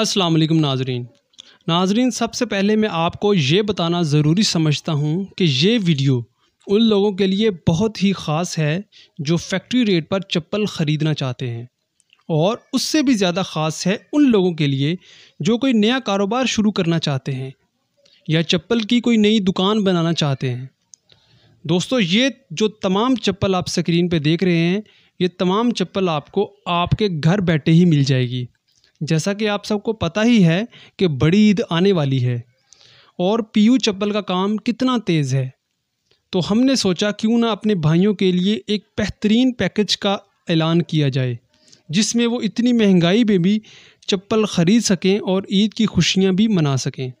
अस्सलाम वालेकुम नाजरीन नाजरीन सबसे पहले मैं आपको ये बताना ज़रूरी समझता हूँ कि ये वीडियो उन लोगों के लिए बहुत ही ख़ास है जो फैक्ट्री रेट पर चप्पल ख़रीदना चाहते हैं और उससे भी ज़्यादा ख़ास है उन लोगों के लिए जो कोई नया कारोबार शुरू करना चाहते हैं या चप्पल की कोई नई दुकान बनाना चाहते हैं दोस्तों ये जो तमाम चप्पल आप स्क्रीन पे देख रहे हैं ये तमाम चप्पल आपको आपके घर बैठे ही मिल जाएगी जैसा कि आप सबको पता ही है कि बड़ी ईद आने वाली है और पीयू चप्पल का काम कितना तेज़ है तो हमने सोचा क्यों ना अपने भाइयों के लिए एक बेहतरीन पैकेज का ऐलान किया जाए जिसमें वो इतनी महंगाई में भी चप्पल ख़रीद सकें और ईद की खुशियाँ भी मना सकें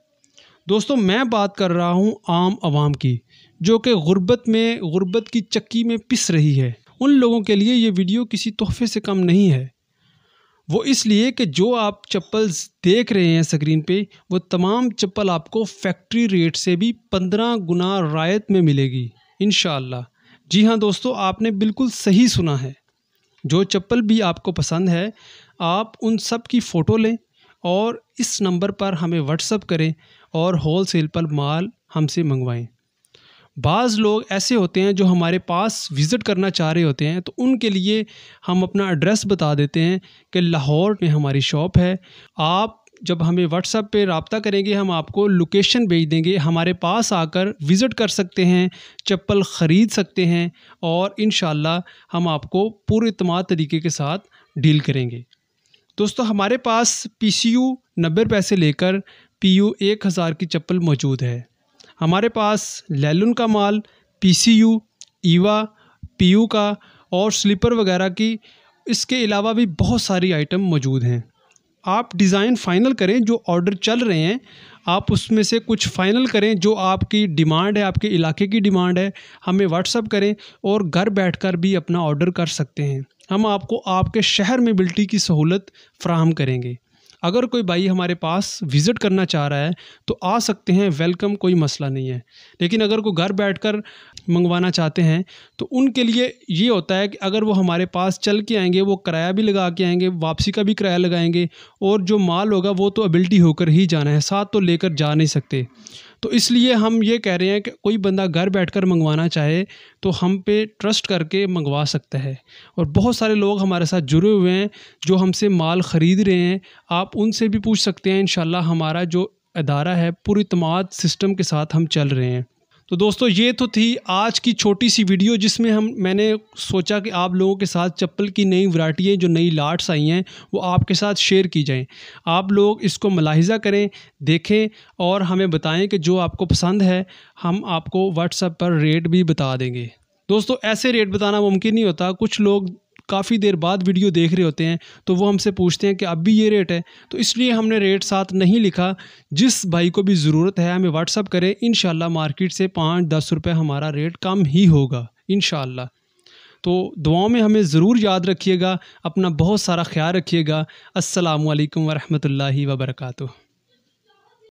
दोस्तों मैं बात कर रहा हूँ आम आवाम की जो कि गुर्बत में गुर्बत की चक्की में पिस रही है उन लोगों के लिए ये वीडियो किसी तोहफे से कम नहीं है वो इसलिए कि जो आप चप्पल देख रहे हैं स्क्रीन पे वो तमाम चप्पल आपको फैक्ट्री रेट से भी पंद्रह गुना रायत में मिलेगी इन जी हाँ दोस्तों आपने बिल्कुल सही सुना है जो चप्पल भी आपको पसंद है आप उन सब की फ़ोटो लें और इस नंबर पर हमें व्हाट्सअप करें और होल सेल पर माल हमसे मंगवाएं बाज़ लोग ऐसे होते हैं जो हमारे पास विज़िट करना चाह रहे होते हैं तो उनके लिए हम अपना एड्रेस बता देते हैं कि लाहौर में हमारी शॉप है आप जब हमें व्हाट्सएप पे रबता करेंगे हम आपको लोकेशन भेज देंगे हमारे पास आकर विज़िट कर सकते हैं चप्पल ख़रीद सकते हैं और इन हम आपको पूरे अतमाद तरीके के साथ डील करेंगे दोस्तों हमारे पास पी सी यू नब्बे पैसे लेकर पी यू एक हज़ार की चप्पल मौजूद है हमारे पास लेलुन का माल पीसीयू ईवा पीयू का और स्लीपर वगैरह की इसके अलावा भी बहुत सारी आइटम मौजूद हैं आप डिज़ाइन फ़ाइनल करें जो ऑर्डर चल रहे हैं आप उसमें से कुछ फ़ाइनल करें जो आपकी डिमांड है आपके इलाके की डिमांड है हमें व्हाट्सअप करें और घर बैठकर भी अपना ऑर्डर कर सकते हैं हम आपको आपके शहर में बिल्टी की सहूलत फ्राहम करेंगे अगर कोई भाई हमारे पास विज़िट करना चाह रहा है तो आ सकते हैं वेलकम कोई मसला नहीं है लेकिन अगर कोई घर बैठ कर मंगवाना चाहते हैं तो उनके लिए ये होता है कि अगर वो हमारे पास चल के आएंगे वो किराया भी लगा के आएंगे वापसी का भी किराया लगाएंगे और जो माल होगा वो तो एबिलिटी होकर ही जाना है साथ तो लेकर जा नहीं सकते तो इसलिए हम ये कह रहे हैं कि कोई बंदा घर बैठकर मंगवाना चाहे तो हम पे ट्रस्ट करके मंगवा सकता है और बहुत सारे लोग हमारे साथ जुड़े हुए हैं जो हमसे माल ख़रीद रहे हैं आप उनसे भी पूछ सकते हैं इन हमारा जो अदारा है पूरी तमाद सिस्टम के साथ हम चल रहे हैं तो दोस्तों ये तो थी आज की छोटी सी वीडियो जिसमें हम मैंने सोचा कि आप लोगों के साथ चप्पल की नई वराइटियाँ जो नई लाट्स आई हैं वो आपके साथ शेयर की जाएं आप लोग इसको मलाहिजा करें देखें और हमें बताएं कि जो आपको पसंद है हम आपको व्हाट्सएप पर रेट भी बता देंगे दोस्तों ऐसे रेट बताना मुमकिन नहीं होता कुछ लोग काफ़ी देर बाद वीडियो देख रहे होते हैं तो वो हमसे पूछते हैं कि अब भी ये रेट है तो इसलिए हमने रेट साथ नहीं लिखा जिस भाई को भी ज़रूरत है हमें व्हाट्सअप करें इन मार्केट से पाँच दस रुपये हमारा रेट कम ही होगा इन तो दुआओं में हमें ज़रूर याद रखिएगा अपना बहुत सारा ख्याल रखिएगा असलकम वरहमल वर्का